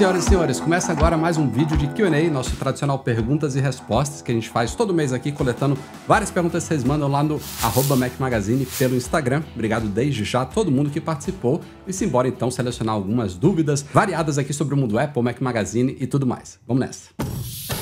senhoras e senhores, começa agora mais um vídeo de Q&A, nosso tradicional perguntas e respostas que a gente faz todo mês aqui, coletando várias perguntas que vocês mandam lá no arroba Mac Magazine pelo Instagram. Obrigado desde já a todo mundo que participou e simbora então selecionar algumas dúvidas variadas aqui sobre o mundo Apple, Mac Magazine e tudo mais. Vamos nessa!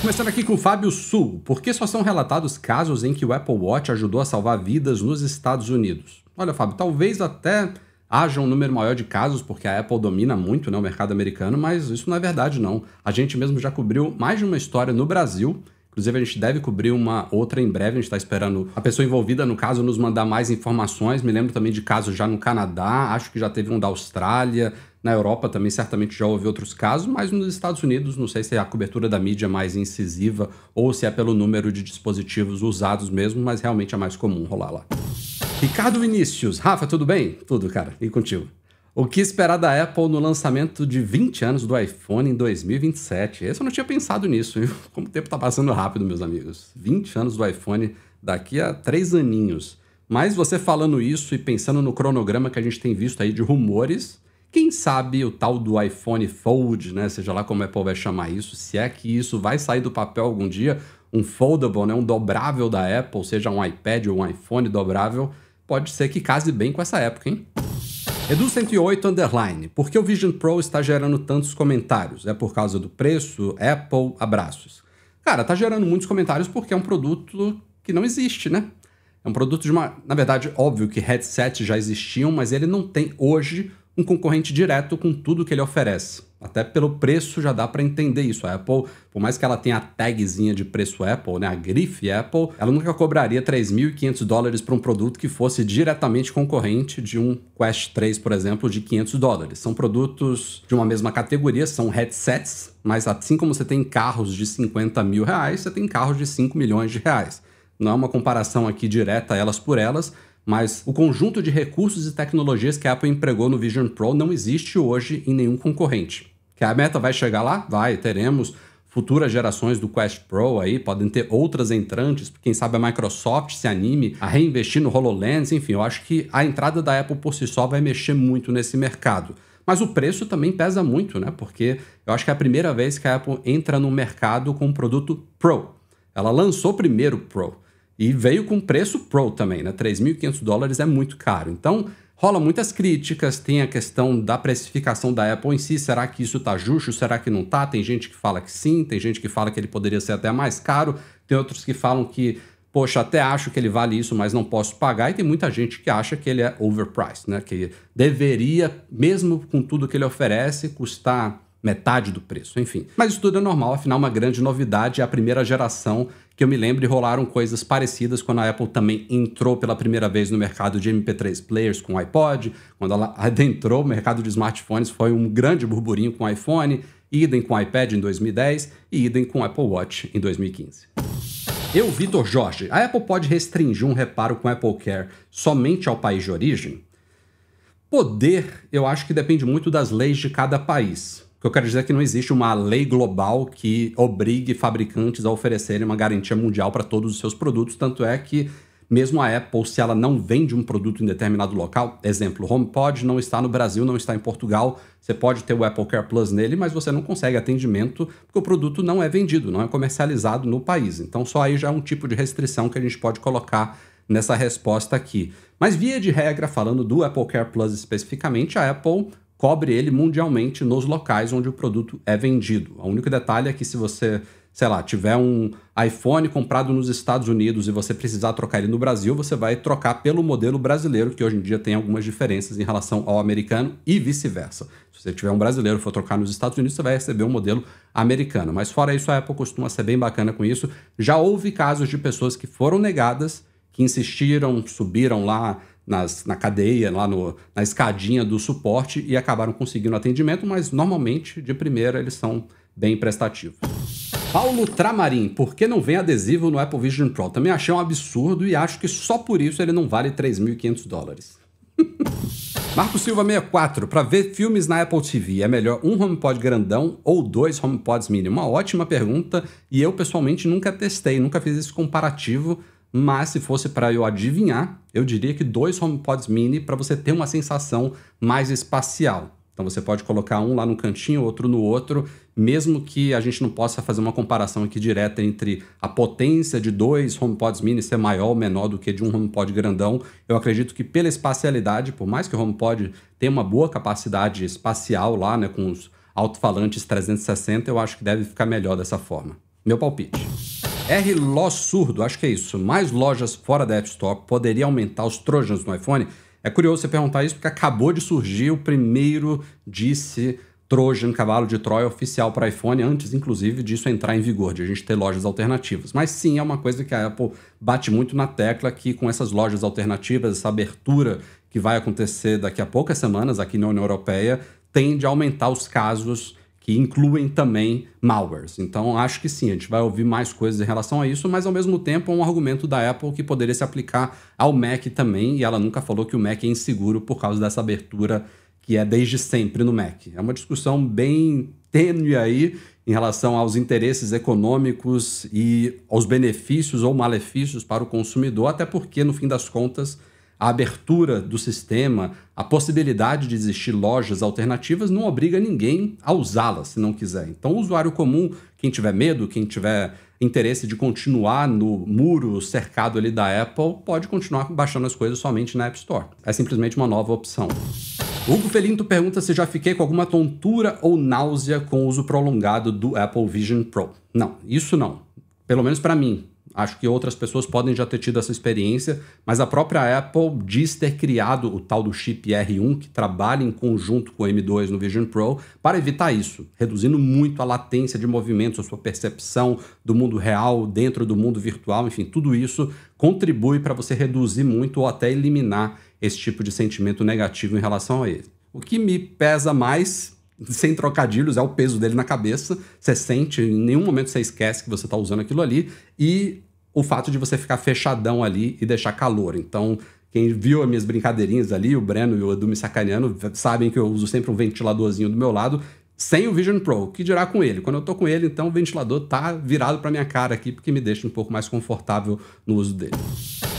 Começando aqui com o Fábio Sul, por que só são relatados casos em que o Apple Watch ajudou a salvar vidas nos Estados Unidos? Olha, Fábio, talvez até haja um número maior de casos, porque a Apple domina muito né, o mercado americano, mas isso não é verdade, não. A gente mesmo já cobriu mais de uma história no Brasil. Inclusive, a gente deve cobrir uma outra em breve. A gente está esperando a pessoa envolvida no caso nos mandar mais informações. Me lembro também de casos já no Canadá, acho que já teve um da Austrália. Na Europa também certamente já houve outros casos, mas nos Estados Unidos não sei se é a cobertura da mídia mais incisiva ou se é pelo número de dispositivos usados mesmo, mas realmente é mais comum rolar lá. Ricardo Vinícius, Rafa, tudo bem? Tudo, cara. E contigo? O que esperar da Apple no lançamento de 20 anos do iPhone em 2027? Esse eu não tinha pensado nisso, viu? Como o tempo tá passando rápido, meus amigos. 20 anos do iPhone daqui a três aninhos. Mas você falando isso e pensando no cronograma que a gente tem visto aí de rumores, quem sabe o tal do iPhone Fold, né? Seja lá como a Apple vai chamar isso, se é que isso vai sair do papel algum dia, um foldable, né? um dobrável da Apple, seja um iPad ou um iPhone dobrável pode ser que case bem com essa época, hein? Edu 108 underline. Por que o Vision Pro está gerando tantos comentários? É por causa do preço? Apple, abraços. Cara, tá gerando muitos comentários porque é um produto que não existe, né? É um produto de uma. Na verdade, óbvio que headsets já existiam, mas ele não tem hoje um concorrente direto com tudo que ele oferece. Até pelo preço já dá para entender isso. A Apple, por mais que ela tenha a tagzinha de preço Apple, né, a grife Apple, ela nunca cobraria 3.500 dólares para um produto que fosse diretamente concorrente de um Quest 3, por exemplo, de 500 dólares. São produtos de uma mesma categoria, são headsets, mas assim como você tem carros de 50 mil reais, você tem carros de 5 milhões de reais. Não é uma comparação aqui direta elas por elas, mas o conjunto de recursos e tecnologias que a Apple empregou no Vision Pro não existe hoje em nenhum concorrente. Que a meta vai chegar lá? Vai, teremos futuras gerações do Quest Pro aí, podem ter outras entrantes, quem sabe a Microsoft se anime a reinvestir no HoloLens, enfim, eu acho que a entrada da Apple por si só vai mexer muito nesse mercado. Mas o preço também pesa muito, né? Porque eu acho que é a primeira vez que a Apple entra no mercado com um produto Pro. Ela lançou primeiro o Pro. E veio com preço pro também, né? 3.500 dólares é muito caro. Então, rola muitas críticas, tem a questão da precificação da Apple em si, será que isso tá justo, será que não tá? Tem gente que fala que sim, tem gente que fala que ele poderia ser até mais caro, tem outros que falam que, poxa, até acho que ele vale isso, mas não posso pagar, e tem muita gente que acha que ele é overpriced, né? Que deveria, mesmo com tudo que ele oferece, custar metade do preço, enfim. Mas isso tudo é normal, afinal, uma grande novidade é a primeira geração que eu me lembro rolaram coisas parecidas quando a Apple também entrou pela primeira vez no mercado de MP3 players com o iPod, quando ela adentrou o mercado de smartphones, foi um grande burburinho com o iPhone, idem com o iPad em 2010 e idem com o Apple Watch em 2015. Eu, Vitor Jorge, a Apple pode restringir um reparo com Apple Care somente ao país de origem? Poder, eu acho que depende muito das leis de cada país. O que eu quero dizer é que não existe uma lei global que obrigue fabricantes a oferecerem uma garantia mundial para todos os seus produtos, tanto é que mesmo a Apple, se ela não vende um produto em determinado local, exemplo, o HomePod não está no Brasil, não está em Portugal, você pode ter o Apple Care Plus nele, mas você não consegue atendimento porque o produto não é vendido, não é comercializado no país. Então só aí já é um tipo de restrição que a gente pode colocar nessa resposta aqui. Mas via de regra, falando do Apple Care Plus especificamente, a Apple cobre ele mundialmente nos locais onde o produto é vendido. O único detalhe é que se você, sei lá, tiver um iPhone comprado nos Estados Unidos e você precisar trocar ele no Brasil, você vai trocar pelo modelo brasileiro, que hoje em dia tem algumas diferenças em relação ao americano e vice-versa. Se você tiver um brasileiro e for trocar nos Estados Unidos, você vai receber um modelo americano. Mas fora isso, a Apple costuma ser bem bacana com isso. Já houve casos de pessoas que foram negadas, que insistiram, subiram lá nas, na cadeia, lá no, na escadinha do suporte e acabaram conseguindo atendimento, mas normalmente, de primeira, eles são bem prestativos. Paulo Tramarim, por que não vem adesivo no Apple Vision Pro? Também achei um absurdo e acho que só por isso ele não vale 3.500 dólares. Marco Silva 64, para ver filmes na Apple TV, é melhor um HomePod grandão ou dois HomePods mini? Uma ótima pergunta e eu pessoalmente nunca testei, nunca fiz esse comparativo, mas se fosse para eu adivinhar, eu diria que dois HomePods mini para você ter uma sensação mais espacial. Então você pode colocar um lá no cantinho, outro no outro, mesmo que a gente não possa fazer uma comparação aqui direta entre a potência de dois HomePods mini ser maior ou menor do que de um HomePod grandão. Eu acredito que pela espacialidade, por mais que o HomePod tenha uma boa capacidade espacial lá, né, com os alto-falantes 360, eu acho que deve ficar melhor dessa forma. Meu palpite. R. Ló Surdo, acho que é isso. Mais lojas fora da App Store poderia aumentar os trojans no iPhone? É curioso você perguntar isso porque acabou de surgir o primeiro disse Trojan, cavalo de Troia oficial para iPhone, antes inclusive disso entrar em vigor, de a gente ter lojas alternativas. Mas sim, é uma coisa que a Apple bate muito na tecla que com essas lojas alternativas, essa abertura que vai acontecer daqui a poucas semanas aqui na União Europeia, tende a aumentar os casos que incluem também malwares. Então, acho que sim, a gente vai ouvir mais coisas em relação a isso, mas ao mesmo tempo é um argumento da Apple que poderia se aplicar ao Mac também, e ela nunca falou que o Mac é inseguro por causa dessa abertura que é desde sempre no Mac. É uma discussão bem tênue aí em relação aos interesses econômicos e aos benefícios ou malefícios para o consumidor, até porque, no fim das contas, a abertura do sistema, a possibilidade de existir lojas alternativas não obriga ninguém a usá-las se não quiser. Então, o usuário comum, quem tiver medo, quem tiver interesse de continuar no muro cercado ali da Apple, pode continuar baixando as coisas somente na App Store. É simplesmente uma nova opção. Hugo Felinto pergunta se já fiquei com alguma tontura ou náusea com o uso prolongado do Apple Vision Pro. Não, isso não. Pelo menos para mim. Acho que outras pessoas podem já ter tido essa experiência, mas a própria Apple diz ter criado o tal do chip R1 que trabalha em conjunto com o M2 no Vision Pro para evitar isso, reduzindo muito a latência de movimentos, a sua percepção do mundo real dentro do mundo virtual, enfim, tudo isso contribui para você reduzir muito ou até eliminar esse tipo de sentimento negativo em relação a ele. O que me pesa mais sem trocadilhos, é o peso dele na cabeça. Você sente, em nenhum momento você esquece que você está usando aquilo ali. E o fato de você ficar fechadão ali e deixar calor. Então, quem viu as minhas brincadeirinhas ali, o Breno e o Edu me sacaneando, sabem que eu uso sempre um ventiladorzinho do meu lado, sem o Vision Pro, que dirá com ele. Quando eu tô com ele, então o ventilador tá virado para minha cara aqui, porque me deixa um pouco mais confortável no uso dele.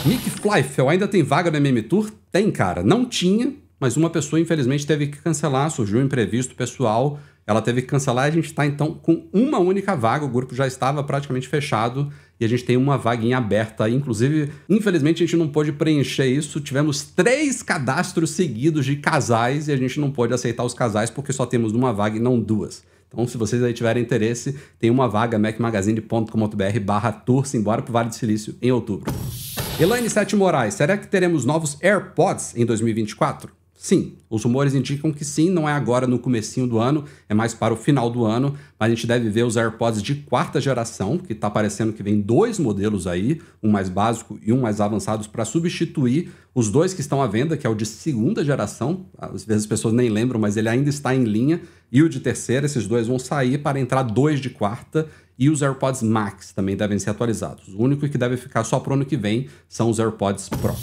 Nick Fleifel ainda tem vaga no MM Tour? Tem, cara. Não tinha, mas uma pessoa, infelizmente, teve que cancelar, surgiu um imprevisto pessoal, ela teve que cancelar e a gente está, então, com uma única vaga, o grupo já estava praticamente fechado e a gente tem uma vaguinha aberta. Inclusive, infelizmente, a gente não pôde preencher isso. Tivemos três cadastros seguidos de casais e a gente não pôde aceitar os casais porque só temos uma vaga e não duas. Então, se vocês aí tiverem interesse, tem uma vaga macmagazine.com.br barra tour-se embora para o Vale do Silício em outubro. Elaine Sete Moraes, será que teremos novos AirPods em 2024? Sim, os rumores indicam que sim, não é agora no comecinho do ano, é mais para o final do ano, mas a gente deve ver os AirPods de quarta geração, que está parecendo que vem dois modelos aí, um mais básico e um mais avançado para substituir os dois que estão à venda, que é o de segunda geração, às vezes as pessoas nem lembram, mas ele ainda está em linha, e o de terceira, esses dois vão sair para entrar dois de quarta, e os AirPods Max também devem ser atualizados. O único que deve ficar só para o ano que vem são os AirPods Pro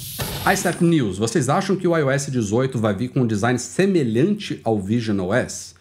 iSnap News, vocês acham que o iOS 18 vai vir com um design semelhante ao Vision OS?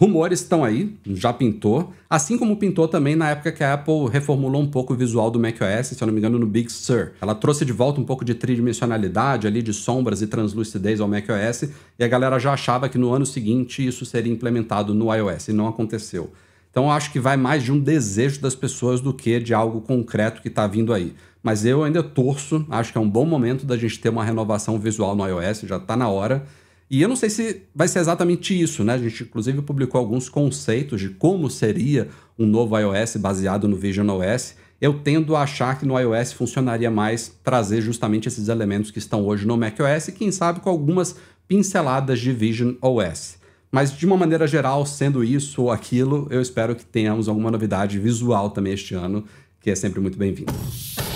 Rumores estão aí, já pintou, assim como pintou também na época que a Apple reformulou um pouco o visual do macOS, se eu não me engano, no Big Sur. Ela trouxe de volta um pouco de tridimensionalidade ali, de sombras e translucidez ao macOS, e a galera já achava que no ano seguinte isso seria implementado no iOS, e não aconteceu. Então eu acho que vai mais de um desejo das pessoas do que de algo concreto que está vindo aí mas eu ainda torço, acho que é um bom momento da gente ter uma renovação visual no iOS, já está na hora. E eu não sei se vai ser exatamente isso, né? A gente inclusive publicou alguns conceitos de como seria um novo iOS baseado no Vision OS. Eu tendo a achar que no iOS funcionaria mais trazer justamente esses elementos que estão hoje no macOS e quem sabe com algumas pinceladas de Vision OS. Mas de uma maneira geral, sendo isso ou aquilo, eu espero que tenhamos alguma novidade visual também este ano, que é sempre muito bem-vindo.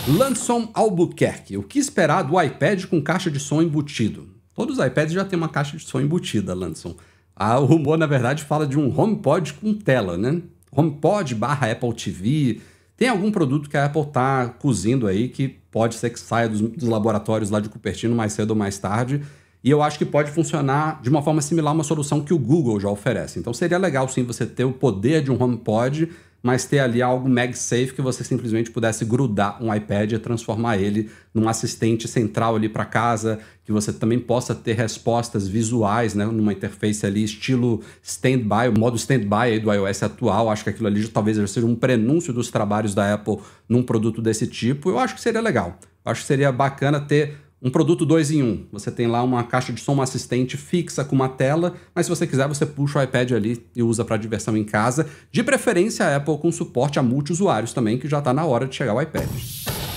Lanson Albuquerque. O que esperar do iPad com caixa de som embutido? Todos os iPads já têm uma caixa de som embutida, Lanson. Ah, o rumor, na verdade, fala de um HomePod com tela, né? HomePod barra Apple TV. Tem algum produto que a Apple tá cozindo aí que pode ser que saia dos, dos laboratórios lá de Cupertino mais cedo ou mais tarde. E eu acho que pode funcionar de uma forma similar a uma solução que o Google já oferece. Então seria legal sim você ter o poder de um HomePod mas ter ali algo MagSafe que você simplesmente pudesse grudar um iPad e transformar ele num assistente central ali para casa, que você também possa ter respostas visuais, né, numa interface ali estilo standby, o modo standby do iOS atual, acho que aquilo ali talvez seja um prenúncio dos trabalhos da Apple num produto desse tipo, eu acho que seria legal. Eu acho que seria bacana ter um produto 2 em 1. Um. Você tem lá uma caixa de som assistente fixa com uma tela, mas se você quiser, você puxa o iPad ali e usa para diversão em casa. De preferência, a Apple com suporte a usuários também, que já está na hora de chegar o iPad.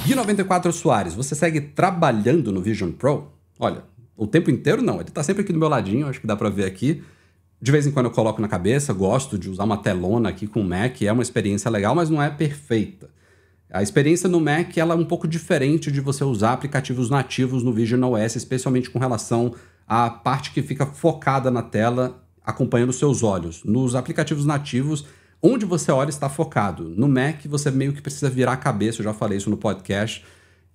Gui 94 Soares, você segue trabalhando no Vision Pro? Olha, o tempo inteiro não, ele está sempre aqui do meu ladinho, acho que dá para ver aqui. De vez em quando eu coloco na cabeça, gosto de usar uma telona aqui com o Mac, é uma experiência legal, mas não é perfeita. A experiência no Mac ela é um pouco diferente de você usar aplicativos nativos no Vision OS, especialmente com relação à parte que fica focada na tela, acompanhando seus olhos. Nos aplicativos nativos, onde você olha está focado. No Mac, você meio que precisa virar a cabeça, eu já falei isso no podcast.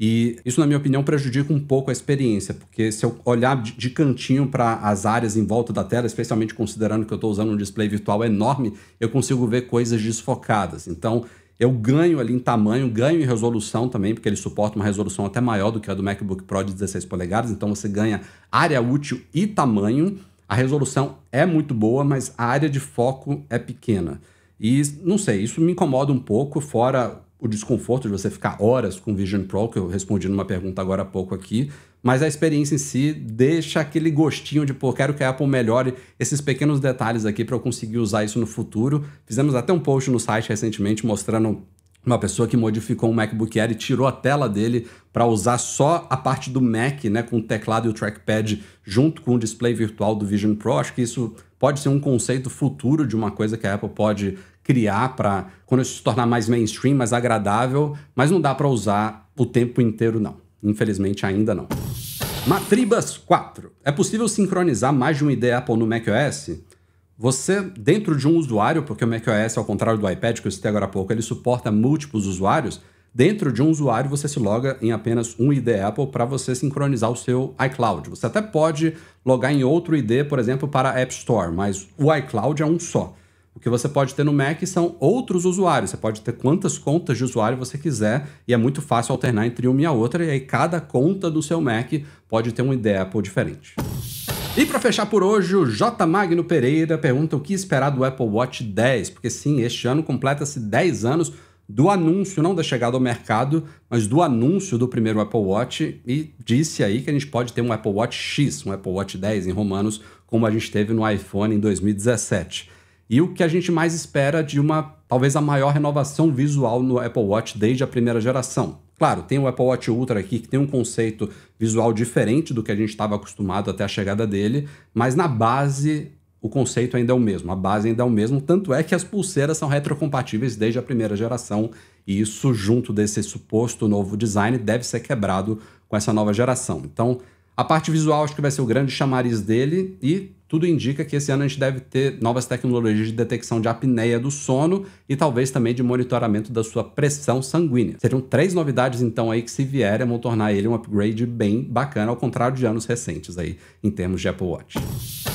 E isso, na minha opinião, prejudica um pouco a experiência, porque se eu olhar de cantinho para as áreas em volta da tela, especialmente considerando que eu estou usando um display virtual enorme, eu consigo ver coisas desfocadas. Então, eu ganho ali em tamanho, ganho em resolução também, porque ele suporta uma resolução até maior do que a do MacBook Pro de 16 polegadas, então você ganha área útil e tamanho. A resolução é muito boa, mas a área de foco é pequena. E não sei, isso me incomoda um pouco, fora o desconforto de você ficar horas com Vision Pro, que eu respondi numa pergunta agora há pouco aqui, mas a experiência em si deixa aquele gostinho de, pô, quero que a Apple melhore esses pequenos detalhes aqui para eu conseguir usar isso no futuro. Fizemos até um post no site recentemente mostrando uma pessoa que modificou um MacBook Air e tirou a tela dele para usar só a parte do Mac, né, com o teclado e o trackpad junto com o display virtual do Vision Pro. Acho que isso pode ser um conceito futuro de uma coisa que a Apple pode criar para quando isso se tornar mais mainstream, mais agradável, mas não dá para usar o tempo inteiro não. Infelizmente ainda não. Matribas 4. É possível sincronizar mais de uma ID Apple no macOS? Você, dentro de um usuário, porque o macOS, ao contrário do iPad que eu citei agora há pouco, ele suporta múltiplos usuários, dentro de um usuário você se loga em apenas um ID Apple para você sincronizar o seu iCloud. Você até pode logar em outro ID, por exemplo, para a App Store, mas o iCloud é um só. O que você pode ter no Mac são outros usuários. Você pode ter quantas contas de usuário você quiser e é muito fácil alternar entre uma e a outra. E aí cada conta do seu Mac pode ter um ID Apple diferente. E para fechar por hoje, o J. Magno Pereira pergunta o que esperar do Apple Watch 10, porque sim, este ano completa-se 10 anos do anúncio, não da chegada ao mercado, mas do anúncio do primeiro Apple Watch e disse aí que a gente pode ter um Apple Watch X, um Apple Watch 10 em romanos, como a gente teve no iPhone em 2017 e o que a gente mais espera de uma, talvez a maior renovação visual no Apple Watch desde a primeira geração. Claro, tem o Apple Watch Ultra aqui que tem um conceito visual diferente do que a gente estava acostumado até a chegada dele, mas na base o conceito ainda é o mesmo, a base ainda é o mesmo, tanto é que as pulseiras são retrocompatíveis desde a primeira geração e isso junto desse suposto novo design deve ser quebrado com essa nova geração. Então, a parte visual acho que vai ser o grande chamariz dele e tudo indica que esse ano a gente deve ter novas tecnologias de detecção de apneia do sono e talvez também de monitoramento da sua pressão sanguínea. Seriam três novidades então aí que se vierem vão tornar ele um upgrade bem bacana, ao contrário de anos recentes aí em termos de Apple Watch.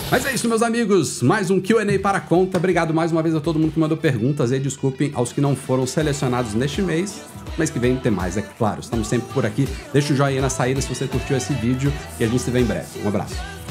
Mas é isso, meus amigos. Mais um Q&A para a conta. Obrigado mais uma vez a todo mundo que mandou perguntas e desculpem aos que não foram selecionados neste mês. Mês que vem tem mais, é claro. Estamos sempre por aqui. Deixa o joinha na saída se você curtiu esse vídeo e a gente se vê em breve. Um abraço.